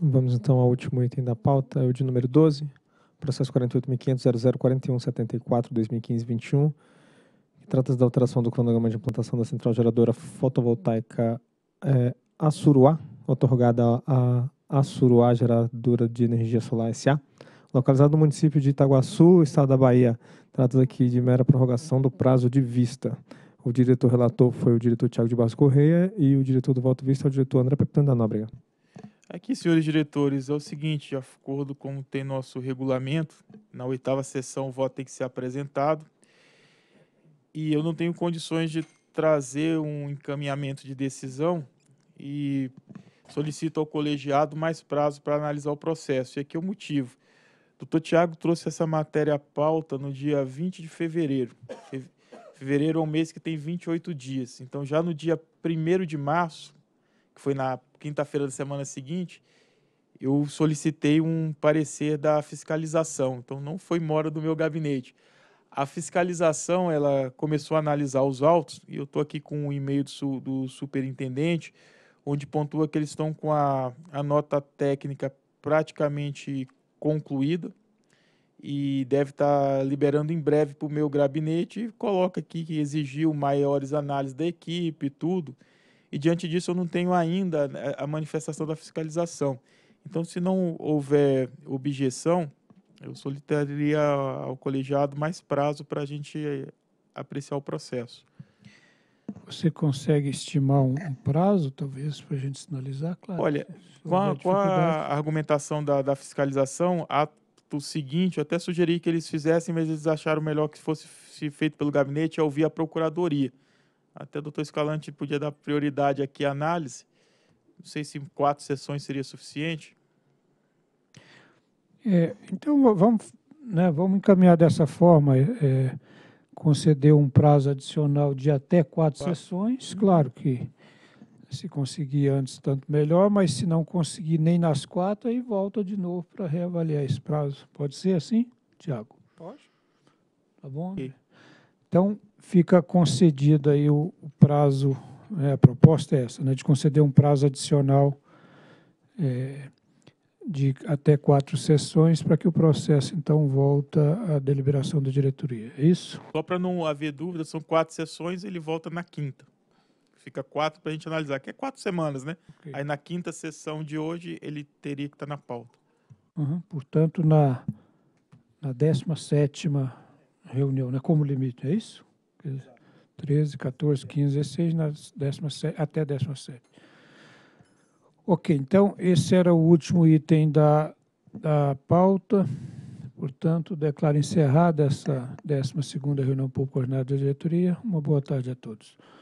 Vamos então ao último item da pauta, é o de número 12, processo 48.500.0041.74.2015.21, que trata da alteração do cronograma de implantação da central geradora fotovoltaica é, Assuruá, otorgada a Assuruá Geradora de Energia Solar S.A., localizada no município de Itaguaçu, estado da Bahia. Trata aqui de mera prorrogação do prazo de vista. O diretor relator foi o diretor Tiago de Barros Correia e o diretor do voto vista é o diretor André Pepitano da Nóbrega. Aqui, senhores diretores, é o seguinte, de acordo com tem nosso regulamento, na oitava sessão o voto tem que ser apresentado e eu não tenho condições de trazer um encaminhamento de decisão e solicito ao colegiado mais prazo para analisar o processo. E aqui é o motivo. O doutor Tiago trouxe essa matéria à pauta no dia 20 de fevereiro. Fevereiro é um mês que tem 28 dias. Então, já no dia 1 de março, que foi na quinta-feira da semana seguinte, eu solicitei um parecer da fiscalização. Então, não foi mora do meu gabinete. A fiscalização, ela começou a analisar os autos, e eu estou aqui com o um e-mail do, do superintendente, onde pontua que eles estão com a, a nota técnica praticamente concluída e deve estar tá liberando em breve para o meu gabinete. Coloca aqui que exigiu maiores análises da equipe, e tudo e diante disso eu não tenho ainda né, a manifestação da fiscalização. Então, se não houver objeção, eu solicitaria ao colegiado mais prazo para a gente apreciar o processo. Você consegue estimar um, prazo, talvez, para a gente sinalizar? Claro. Olha, com a, com a, argumentação da, da fiscalização, ato seguinte, eu até sugeri que eles fizessem, mas eles acharam melhor que fosse feito pelo gabinete, é ouvir a procuradoria. Até o doutor Escalante podia dar prioridade aqui à análise. Não sei se quatro sessões seria suficiente. É, então, vamos, né, vamos encaminhar dessa forma, é, é, conceder um prazo adicional de até quatro, quatro. sessões. Claro que se conseguir antes, tanto melhor, mas se não conseguir nem nas quatro, aí volta de novo para reavaliar esse prazo. Pode ser assim, Tiago? Pode. Tá bom? Okay. Né? Então, fica concedido aí o, o prazo, né, a proposta é essa, né, de conceder um prazo adicional é, de até quatro sessões para que o processo, então, volta à deliberação da diretoria. É isso? Só para não haver dúvida, são quatro sessões ele volta na quinta. Fica quatro para a gente analisar, que é quatro semanas, né? Okay. Aí na quinta sessão de hoje ele teria que estar na pauta. Uhum, portanto, na, na 17 sétima reunião, né? Como limite, é isso? 13, 14, 15, 16, na 17, até 17. Ok, então esse era o último item da, da pauta. Portanto, declaro encerrada essa 12ª reunião por coordenada da diretoria. Uma boa tarde a todos.